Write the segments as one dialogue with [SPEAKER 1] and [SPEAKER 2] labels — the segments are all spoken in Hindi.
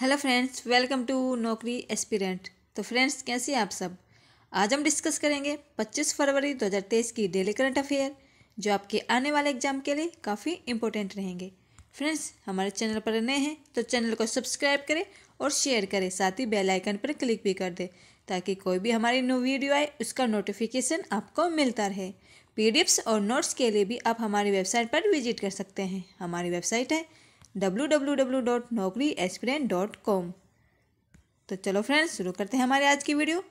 [SPEAKER 1] hello friends welcome to Naukri aspirant तो फ्रेंड्स कैसे हैं आप सब आज हम डिस्कस करेंगे 25 फरवरी 2023 की डेली करंट अफेयर जो आपके आने वाले एग्जाम के लिए काफ़ी इम्पोर्टेंट रहेंगे फ्रेंड्स हमारे चैनल पर नए हैं तो चैनल को सब्सक्राइब करें और शेयर करें साथ ही बेल आइकन पर क्लिक भी कर दें ताकि कोई भी हमारी न्यू वीडियो आए उसका नोटिफिकेशन आपको मिलता रहे पीडीएफ्स और नोट्स के लिए भी आप हमारी वेबसाइट पर विजिट कर सकते हैं हमारी वेबसाइट है डब्ल्यू तो चलो फ्रेंड्स शुरू करते हैं हमारे आज की वीडियो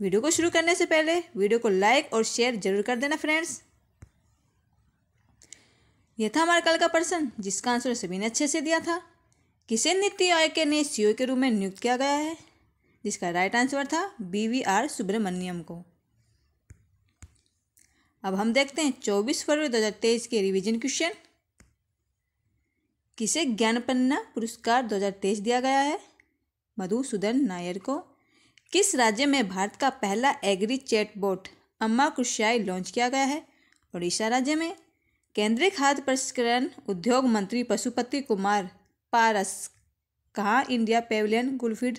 [SPEAKER 1] वीडियो को शुरू करने से पहले वीडियो को लाइक और शेयर जरूर कर देना फ्रेंड्स यह था हमारा कल का पर्सन जिसका आंसर सभी ने अच्छे से दिया था किसे नीति आयोग के नए सी e के रूप में नियुक्त किया गया है जिसका राइट आंसर था बी वी आर सुब्रमण्यम को अब हम देखते हैं 24 फरवरी 2023 के रिवीजन क्वेश्चन किसे ज्ञानपन्ना पुरस्कार 2023 दिया गया है मधुसूदन नायर को किस राज्य में भारत का पहला एग्री बोट अम्मा कुश्याई लॉन्च किया गया है उड़ीसा राज्य में केंद्रीय खाद्य प्रसंस्करण उद्योग मंत्री पशुपति कुमार पारस कहाँ इंडिया पेवलियन गुलफीड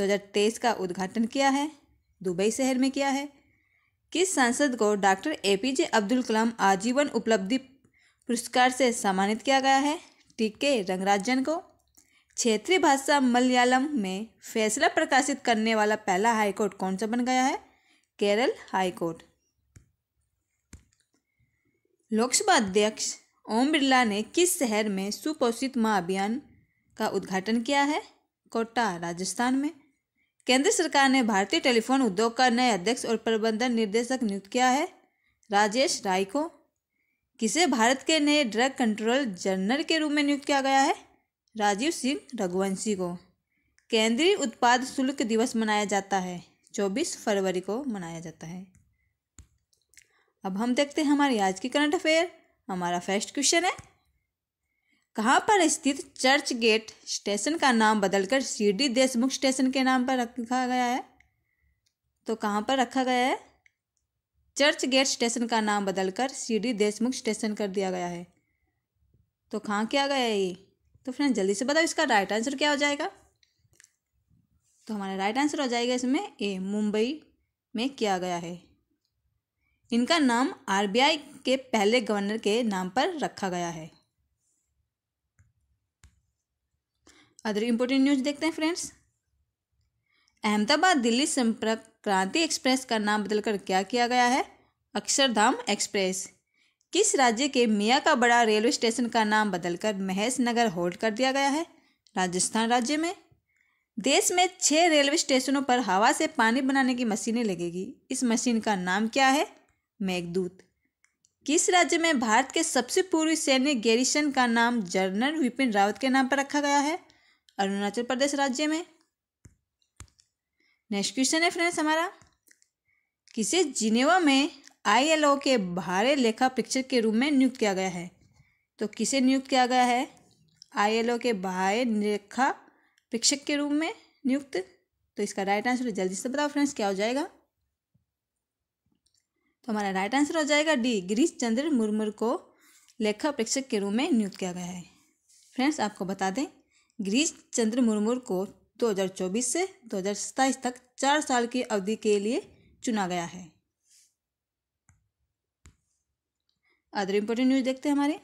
[SPEAKER 1] 2023 का उद्घाटन किया है दुबई शहर में किया है किस सांसद को doctor A P J Abdul Kalam आजीवन उपलब्धि पुरस्कार से सम्मानित किया गया है टी के रंगराजन को क्षेत्रीय भाषा मलयालम में फैसला प्रकाशित करने वाला पहला हाईकोर्ट कौन सा बन गया है केरल हाईकोर्ट लोकसभा अध्यक्ष ओम बिरला ने किस शहर में सुपोषित माँ अभियान का उद्घाटन किया है कोटा राजस्थान में केंद्र सरकार ने भारतीय टेलीफोन उद्योग का नए अध्यक्ष और प्रबंधन निर्देशक नियुक्त किया है राजेश राय को किसे भारत के नए ड्रग कंट्रोल जनरल के रूप में नियुक्त किया गया है राजीव सिंह रघुवंशी को केंद्रीय उत्पाद शुल्क दिवस मनाया जाता है चौबीस फरवरी को मनाया जाता है अब हम देखते हैं हमारी आज की करंट अफेयर हमारा फर्स्ट क्वेश्चन है कहाँ पर स्थित चर्च गेट स्टेशन का नाम बदलकर सीडी देशमुख स्टेशन के नाम पर रखा गया है तो कहाँ पर रखा गया है चर्च गेट स्टेशन का नाम बदलकर सीडी देशमुख स्टेशन कर दिया गया है तो कहाँ क्या गया ये तो फ्रेंड जल्दी से बताओ इसका राइट आंसर क्या हो जाएगा तो हमारा राइट आंसर हो जाएगा इसमें ए मुंबई में किया गया है इनका नाम आरबीआई के पहले गवर्नर के नाम पर रखा गया है अदर इम्पोर्टेंट न्यूज देखते हैं फ्रेंड्स अहमदाबाद दिल्ली संपर्क क्रांति एक्सप्रेस का नाम बदलकर क्या किया गया है अक्षरधाम एक्सप्रेस किस राज्य के मियाँ का बड़ा रेलवे स्टेशन का नाम बदलकर महेश नगर होल्ड कर दिया गया है राजस्थान राज्य में देश में छः रेलवे स्टेशनों पर हवा से पानी बनाने की मशीनें लगेगी इस मशीन का नाम क्या है मेघदूत किस राज्य में भारत के सबसे पूर्वी सैन्य गैरिसन का नाम जनरल विपिन रावत के नाम पर रखा गया है अरुणाचल प्रदेश राज्य में नेक्स्ट क्वेश्चन है फ्रेंड्स हमारा किसे जिनेवा में आईएलओ के भारे लेखा परीक्षक के रूप में नियुक्त किया गया है तो किसे नियुक्त किया गया है आईएलओ के भारे लेखा परीक्षक के रूप में नियुक्त तो इसका राइट आंसर जल्दी से बताओ फ्रेंड्स क्या हो जाएगा तो हमारा राइट आंसर हो जाएगा डी गिरीश चंद्र मुर्मू को लेखा परीक्षक के रूप में नियुक्त किया गया है फ्रेंड्स आपको बता दें गिरीश चंद्र मुर्मू को 2024 से दो तक चार साल की अवधि के लिए चुना गया है अदर इम्पोर्टेंट न्यूज देखते हैं हमारे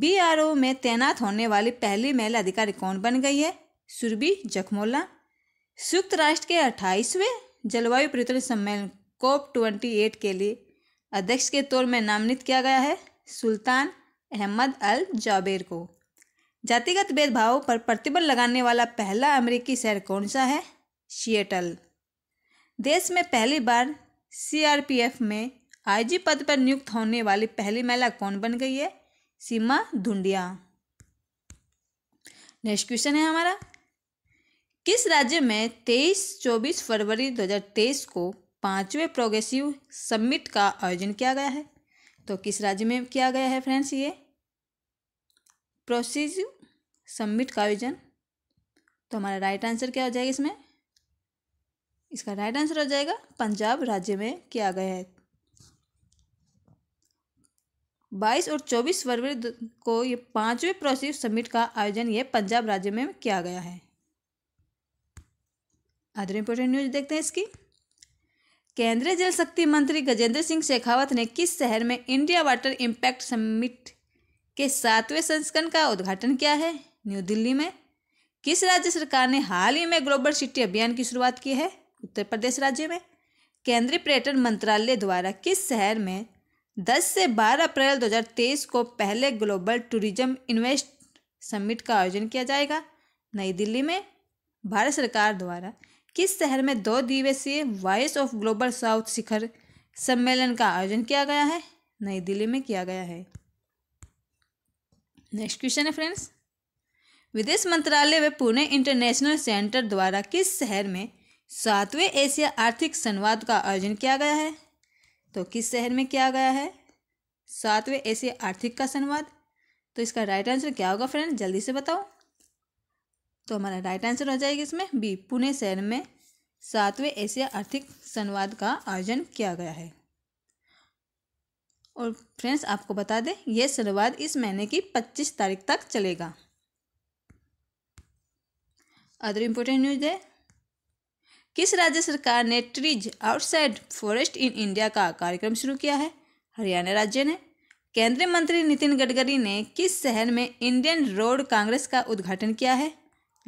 [SPEAKER 1] बी में तैनात होने वाली पहली महिला अधिकारी कौन बन गई है सुरभि जखमोला संयुक्त राष्ट्र के अट्ठाईसवें जलवायु परिवर्तन सम्मेलन कोप ट्वेंटी एट के लिए अध्यक्ष के तौर में नामित किया गया है सुल्तान अहमद अल जाबेर को जातिगत भेदभाव पर प्रतिबंध लगाने वाला पहला अमेरिकी शहर कौन सा है सिएटल देश में पहली बार सीआरपीएफ में आईजी पद पर नियुक्त होने वाली पहली महिला कौन बन गई है सीमा धुंडिया नेक्स्ट क्वेश्चन है हमारा किस राज्य में 23-24 फरवरी 2023 को पांचवें प्रोग्रेसिव समिट का आयोजन किया गया है तो किस राज्य में किया गया है फ्रेंड्स ये प्रोसीजिव सबमिट का आयोजन तो हमारा राइट आंसर क्या हो जाएगा इसमें इसका राइट आंसर हो जाएगा पंजाब राज्य में किया गया है बाईस और चौबीस फरवरी को ये पांचवें प्रोसेस समिट का आयोजन ये पंजाब राज्य में किया गया है अदर इंपोर्टेंट न्यूज देखते हैं इसकी केंद्रीय जल शक्ति मंत्री गजेंद्र सिंह शेखावत ने किस शहर में इंडिया वाटर इंपैक्ट समिट के सातवें संस्करण का उद्घाटन किया है न्यू दिल्ली में किस राज्य सरकार ने हाल ही में ग्लोबल सिटी अभियान की शुरुआत की है उत्तर प्रदेश राज्य में केंद्रीय पर्यटन मंत्रालय द्वारा किस शहर में 10 से 12 अप्रैल 2023 को पहले ग्लोबल टूरिज्म इन्वेस्ट समिट का आयोजन किया जाएगा नई दिल्ली में भारत सरकार द्वारा किस शहर में दो दिवसीय वॉइस ऑफ ग्लोबल साउथ शिखर सम्मेलन का आयोजन किया गया है नई दिल्ली में किया गया है नेक्स्ट क्वेश्चन है फ्रेंड्स विदेश मंत्रालय व पुणे इंटरनेशनल सेंटर द्वारा किस शहर में सातवें एशिया आर्थिक संवाद का आयोजन किया गया है तो किस शहर में किया गया है सातवें एशिया आर्थिक का संवाद तो इसका राइट आंसर क्या होगा फ्रेंड जल्दी से बताओ तो हमारा राइट आंसर हो जाएगा इसमें बी पुणे शहर में सातवें एशिया आर्थिक संवाद का आयोजन किया गया है और फ्रेंड्स आपको बता दें यह शुरुआत इस महीने की पच्चीस तारीख तक चलेगा अदर इम्पोर्टेंट न्यूज है किस राज्य सरकार ने trees outside forest in India का कार्यक्रम शुरू किया है हरियाणा राज्य ने केंद्रीय मंत्री नितिन गडकरी ने किस शहर में इंडियन रोड कांग्रेस का उद्घाटन किया है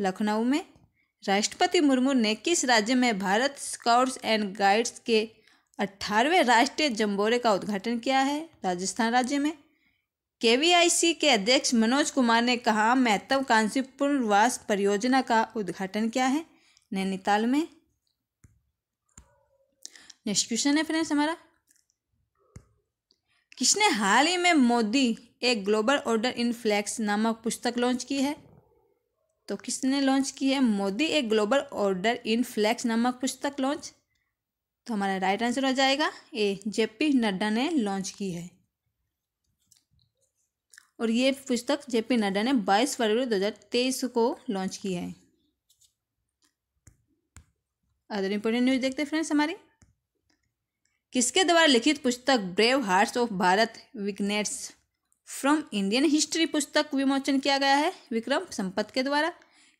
[SPEAKER 1] लखनऊ में राष्ट्रपति मुर्मू ने किस राज्य में भारत स्काउट्स एंड गाइड्स के अट्ठारहवें राष्ट्रीय जम्बोरे का उद्घाटन किया है राजस्थान राज्य में के के अध्यक्ष मनोज कुमार ने कहा महत्वाकांक्षी पुनर्वास परियोजना का उद्घाटन किया है नैनीताल में नेक्स्ट क्वेश्चन है फ्रेंड्स हमारा किसने हाल ही में मोदी एक ग्लोबल ऑर्डर इन फ्लैक्स नामक पुस्तक लॉन्च की है तो किसने लॉन्च की है मोदी एक ग्लोबल ऑर्डर इन फ्लैक्स नामक पुस्तक लॉन्च तो हमारा राइट आंसर हो जाएगा ए जेपी नड्डा ने लॉन्च की है और ये पुस्तक जेपी नड्डा ने 22 फरवरी 2023 को लॉन्च की है अदर इम्पोर्टेंट न्यूज़ देखते हैं फ्रेंड्स हमारी किसके द्वारा लिखित पुस्तक brave hearts of Bharat vignettes from Indian history पुस्तक विमोचन किया गया है विक्रम संपत के द्वारा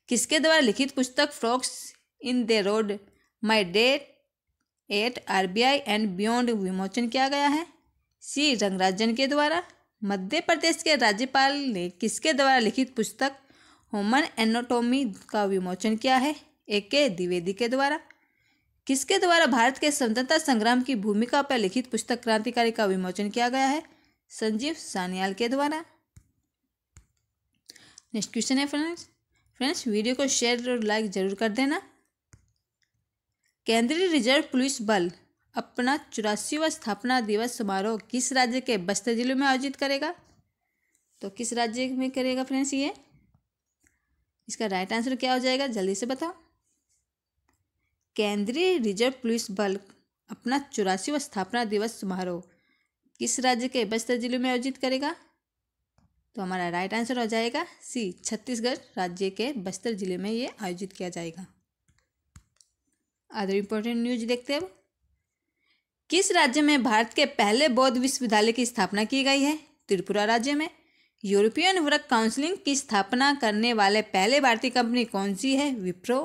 [SPEAKER 1] किसके द्वारा लिखित पुस्तक forks in the road my date at RBI and beyond विमोचन किया गया है सी रंगराजन के द्वारा मध्य प्रदेश के राज्यपाल ने किसके द्वारा लिखित पुस्तक होमन एनाटोमी का विमोचन किया है ए के द्विवेदी के द्वारा किसके द्वारा भारत के स्वतंत्रता संग्राम की भूमिका पर लिखित पुस्तक क्रांतिकारी का विमोचन किया गया है संजीव सानियाल के द्वारा नेक्स्ट क्वेश्चन है फ्रेंड्स फ्रेंड्स वीडियो को शेयर और लाइक जरूर कर देना केंद्रीय रिजर्व पुलिस बल अपना चौरासीवा स्थापना दिवस समारोह किस राज्य के बस्तर जिले में आयोजित करेगा तो किस राज्य में करेगा फ्रेंड्स ये इसका राइट आंसर क्या हो जाएगा जल्दी से बताओ केंद्रीय रिजर्व पुलिस बल अपना चौरासीवा स्थापना दिवस समारोह किस राज्य के बस्तर जिले में आयोजित करेगा तो हमारा राइट आंसर हो जाएगा सी छत्तीसगढ़ राज्य के बस्तर जिले में ये आयोजित किया जाएगा अदर इम्पोर्टेंट न्यूज देखते हैं किस राज्य में भारत के पहले बौद्ध विश्वविद्यालय की स्थापना की गई है त्रिपुरा राज्य में यूरोपियन वर्क काउंसिलिंग की स्थापना करने वाले पहले भारतीय कंपनी कौन सी है विप्रो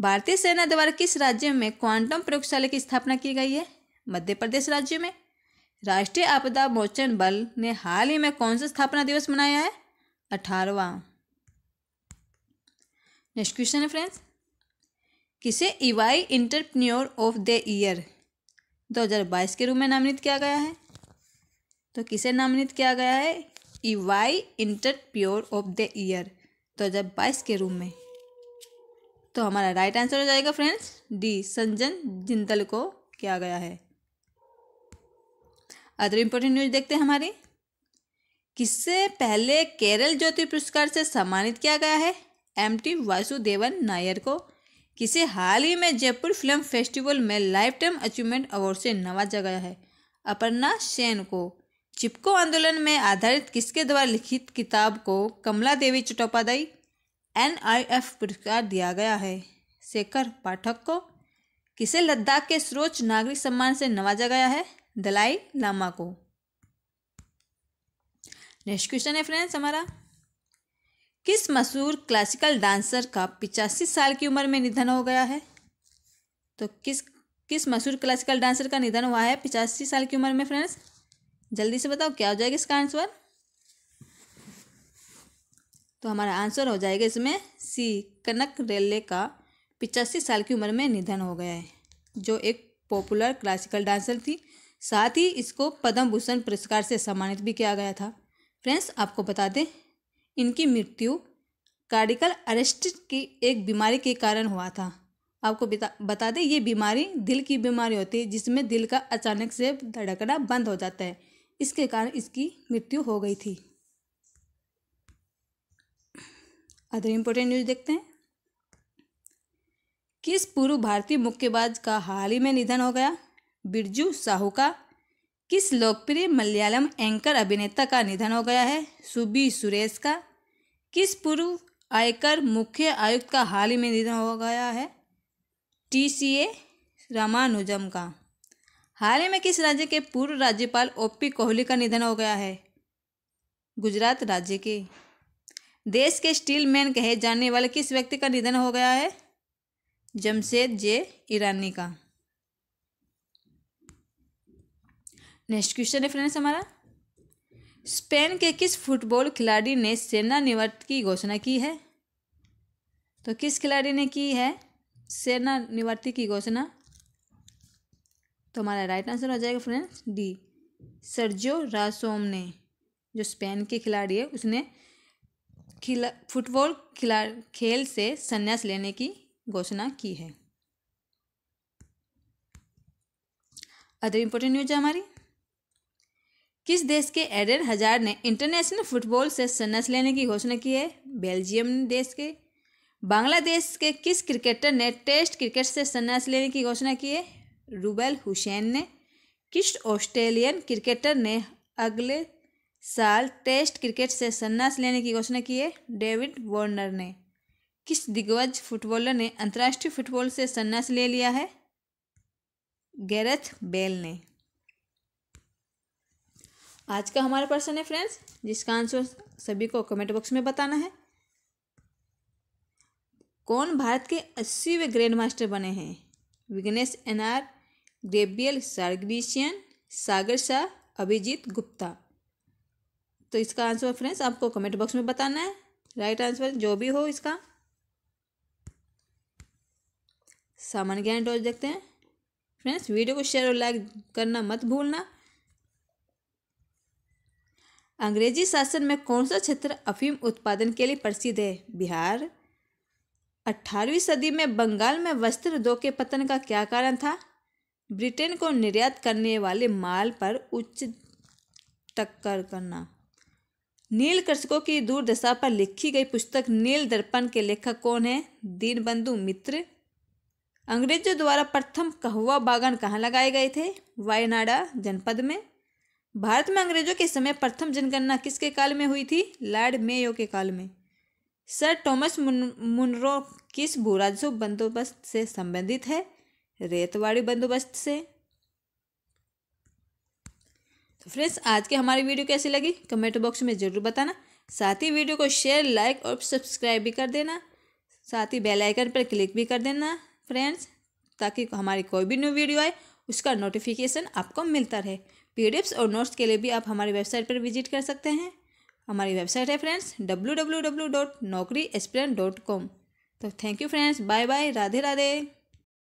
[SPEAKER 1] भारतीय सेना द्वारा किस राज्य में क्वांटम प्रयोगशाला की स्थापना की गई है मध्य प्रदेश राज्य में राष्ट्रीय आपदा मोचन बल ने हाल ही में कौन सा स्थापना दिवस मनाया है अठारवा नेक्स्ट क्वेश्चन है फ्रेंड्स किसे EY entrepreneur of the year 2022 के रूप में नामित किया गया है तो किसे नामित किया गया है EY entrepreneur of the year 2022 के रूप में तो हमारा राइट आंसर हो जाएगा फ्रेंड्स डी संजन जिंदल को किया गया है अदर इंपोर्टेंट न्यूज देखते हैं हमारी किससे पहले केरल ज्योति पुरस्कार से सम्मानित किया गया है एम टी वासुदेवन नायर को किसे हाल ही में जयपुर फिल्म फेस्टिवल में लाइफ टाइम अचीवमेंट अवार्ड से नवाजा गया है अपर्णा सेन को चिपको आंदोलन में आधारित किसके द्वारा लिखित किताब को कमला देवी चट्टोपाध्याय एन एफ पुरस्कार दिया गया है शेखर पाठक को किसे लद्दाख के सर्वोच्च नागरिक सम्मान से नवाजा गया है दलाई लामा को नेक्स्ट क्वेश्चन है फ्रेंड्स हमारा किस मशहूर क्लासिकल डांसर का पिचासी साल की उम्र में निधन हो गया है तो किस किस मशहूर क्लासिकल डांसर का निधन हुआ है पिचासी साल की उम्र में फ्रेंड्स जल्दी से बताओ क्या हो जाएगा इसका आंसर तो हमारा आंसर हो जाएगा इसमें सी कनक रेल्ले का पिचासी साल की उम्र में निधन हो गया है जो एक पॉपुलर क्लासिकल डांसर थी साथ ही इसको पद्म भूषण पुरस्कार से सम्मानित भी किया गया था फ्रेंड्स आपको बता दें इनकी मृत्यु कार्डिकल अरेस्ट की एक बीमारी के कारण हुआ था आपको बता बता दें ये बीमारी दिल की बीमारी होती है जिसमें दिल का अचानक से धड़कना बंद हो जाता है इसके कारण इसकी मृत्यु हो गई थी अदर इम्पोर्टेंट न्यूज देखते हैं किस पूर्व भारतीय मुक्केबाज का हाल ही में निधन हो गया बिरजू साहू का किस लोकप्रिय मलयालम एंकर अभिनेता का निधन हो गया है सुबी सुरेश का किस पूर्व आयकर मुख्य आयुक्त का हाल ही में निधन हो गया है टी सी ए रामानुजम का हाल ही में किस राज्य के पूर्व राज्यपाल ओ पी कोहली का निधन हो गया है गुजरात राज्य के देश के स्टील मैन कहे जाने वाले किस व्यक्ति का निधन हो गया है जमशेद जे ईरानी का नेक्स्ट क्वेश्चन है फ्रेंड्स हमारा स्पेन के किस फुटबॉल खिलाड़ी ने सेनानिवृत्त की घोषणा की है तो किस खिलाड़ी ने की है निवृत्ति की घोषणा तो हमारा राइट आंसर हो जाएगा फ्रेंड्स डी सर्जियो रासोम ने जो स्पेन के खिलाड़ी है उसने खिला फुटबॉल खिला खेल से संन्यास लेने की घोषणा की है अदर इम्पोर्टेंट न्यूज है हमारी किस देश के एडन हजार ने इंटरनेशनल फुटबॉल से सन्नत लेने की घोषणा की है बेल्जियम देश के बांग्लादेश के किस क्रिकेटर ने टेस्ट क्रिकेट से सन्नत लेने की घोषणा की है रूबेल हुसैन ने किस ऑस्ट्रेलियन क्रिकेटर ने अगले साल टेस्ट क्रिकेट से सन्यास लेने की घोषणा की है डेविड वॉर्नर ने किस दिग्गज फुटबॉलर ने अंतर्राष्ट्रीय फुटबॉल से सन्यास ले लिया है गैरथ बेल ने आज का हमारा प्रश्न है फ्रेंड्स जिसका आंसर सभी को कमेंट बॉक्स में बताना है कौन भारत के अस्सीवें ग्रैंड मास्टर बने हैं Vignesh N R Gabriel Sargissian Sagar Shah Abhijeet Gupta तो इसका आंसर फ्रेंड्स आपको कमेंट बॉक्स में बताना है राइट आंसर जो भी हो इसका सामान्य ज्ञान डॉज देखते हैं फ्रेंड्स वीडियो को शेयर और लाइक करना मत भूलना अंग्रेजी शासन में कौन सा क्षेत्र अफीम उत्पादन के लिए प्रसिद्ध है बिहार अठारहवीं सदी में बंगाल में वस्त्र उद्योग के पतन का क्या कारण था ब्रिटेन को निर्यात करने वाले माल पर उच्च टक्कर करना नील कृषकों की दूरदशा पर लिखी गई पुस्तक नील दर्पण के लेखक कौन है दीनबंधु मित्र अंग्रेजों द्वारा प्रथम कहुआ बागान कहाँ लगाए गए थे वायनाडा जनपद में भारत में अंग्रेजों के समय प्रथम जनगणना किसके काल में हुई थी लॉर्ड मेयो के काल में सर टॉमस मुनरो किस भूराजस्व बंदोबस्त से संबंधित है रेतवाड़ी बंदोबस्त से तो फ्रेंड्स आज की हमारी वीडियो कैसी लगी कमेंट बॉक्स में ज़रूर बताना साथ ही वीडियो को शेयर लाइक और सब्सक्राइब भी कर देना साथ ही बेल आइकन पर क्लिक भी कर देना फ्रेंड्स ताकि हमारी कोई भी न्यू वीडियो आए उसका नोटिफिकेशन आपको मिलता रहे पी और नोट्स के लिए भी आप हमारी वेबसाइट पर विजिट कर सकते हैं हमारी वेबसाइट है friends W W W dot Naukri aspirant dot com तो thank you friends bye bye Radhe Radhe